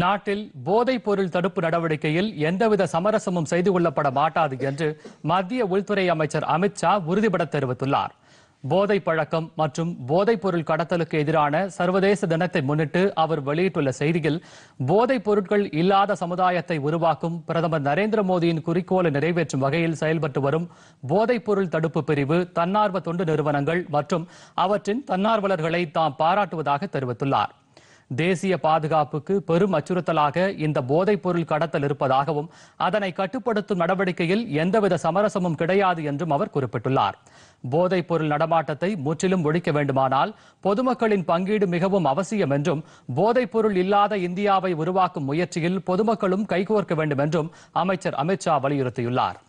நாட்டில் போதைப் பொருள் தடுப்பு நடவடிக்கையில் எந்தவித சமரசமும் செய்து கொள்ளப்பட மாட்டாது என்று மத்திய உள்துறை அமைச்சர் அமித்ஷா உறுதிபட தெரிவித்துள்ளார் போதை பழக்கம் மற்றும் போதைப் பொருள் கடத்தலுக்கு எதிரான சர்வதேச தினத்தை முன்னிட்டு அவர் வெளியிட்டுள்ள செய்தியில் போதைப் பொருட்கள் இல்லாத சமுதாயத்தை உருவாக்கும் பிரதமர் நரேந்திர மோடியின் குறிக்கோளை நிறைவேற்றும் வகையில் செயல்பட்டு வரும் போதைப் பொருள் தடுப்பு பிரிவு தன்னார்வ தொண்டு நிறுவனங்கள் மற்றும் அவற்றின் தன்னார்வலர்களை தாம் பாராட்டுவதாக தெரிவித்துள்ளார் தேசிய பாதுகாப்புக்கு பெரும் அச்சுறுத்தலாக இந்த போதைப் பொருள் கடத்தல் இருப்பதாகவும் அதனை கட்டுப்படுத்தும் நடவடிக்கையில் எந்தவித சமரசமும் கிடையாது என்றும் அவர் குறிப்பிட்டுள்ளார் போதைப் பொருள் நடமாட்டத்தை முற்றிலும் ஒழிக்க வேண்டுமானால் பொதுமக்களின் பங்கீடு மிகவும் அவசியம் என்றும் போதைப் பொருள் இல்லாத இந்தியாவை உருவாக்கும் முயற்சியில் பொதுமக்களும் கைகோர்க்க வேண்டும் என்றும் அமைச்சர் அமித்ஷா வலியுறுத்தியுள்ளார்